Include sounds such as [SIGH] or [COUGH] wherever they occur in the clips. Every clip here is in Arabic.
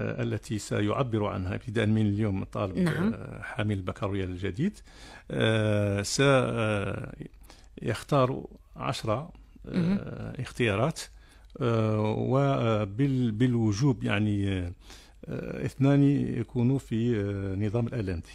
آه، التي سيعبر عنها ابتداء من اليوم الطالب نعم. آه، حامل البكالوريا الجديد آه، سيختار عشرة اختيارات وبالوجوب يعني اثنان يكونوا في نظام الالاندي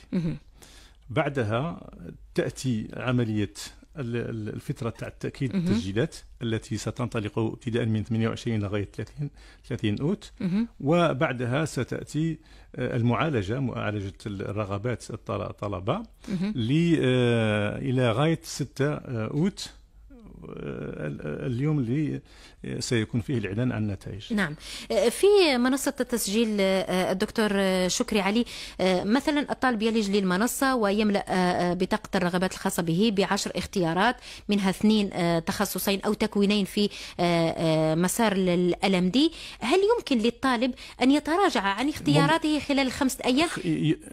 بعدها تاتي عمليه الفترة تاع التأكيد التسجيلات التي ستنطلق ابتداء من 28 لغاية 30 30 أوت وبعدها ستأتي آه، المعالجة معالجة الرغبات الطلبة آه، إلى غاية 6 آه، أوت اليوم اللي سيكون فيه الاعلان عن النتائج نعم أه، في منصه التسجيل أه، الدكتور شكري علي أه، مثلا الطالب يلج للمنصه ويملا بطاقه الرغبات الخاصه به بعشر اختيارات منها اثنين تخصصين او تكوينين في مسار الالم دي هل يمكن للطالب ان يتراجع عن اختياراته خلال خمسة ايام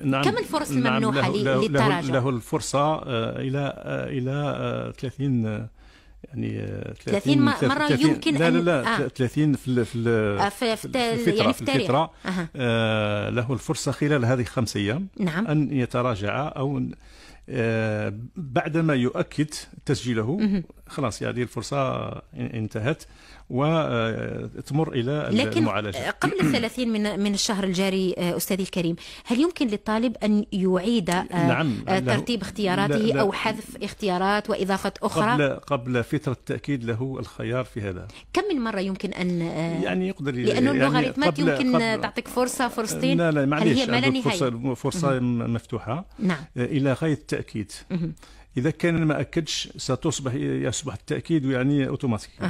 نعم كم الفرص نعم، الممنوحه نعم للتراجع له الفرصه الى الى 30 يعني 30 آه، مره 30 يمكن لا لا لا آه 30 في الـ في, الـ آه، في, في الفتره يعني في الفتره آه. آه له الفرصه خلال هذه الخمس ايام نعم. ان يتراجع او آه، بعدما يؤكد تسجيله خلاص هذه الفرصه انتهت وتمر آه، الى لكن المعالجه آه، قبل [CLEARS THROAT] الثلاثين من من الشهر الجاري استاذي الكريم هل يمكن للطالب ان يعيد نعم ترتيب اختياراته لا لا او حذف اختيارات واضافه اخرى قبل قبل فتره تاكيد له الخيار في هذا كم من مره يمكن ان يعني يقدر لانه يعني اللوغاريتمات يمكن قبل تعطيك فرصه فرصتين لا لا معليش هي ما لا نهايه فرصه, فرصة مفتوحه نعم الى غايه التاكيد اذا كان ما اكدش ستصبح يصبح التاكيد يعني اوتوماتيك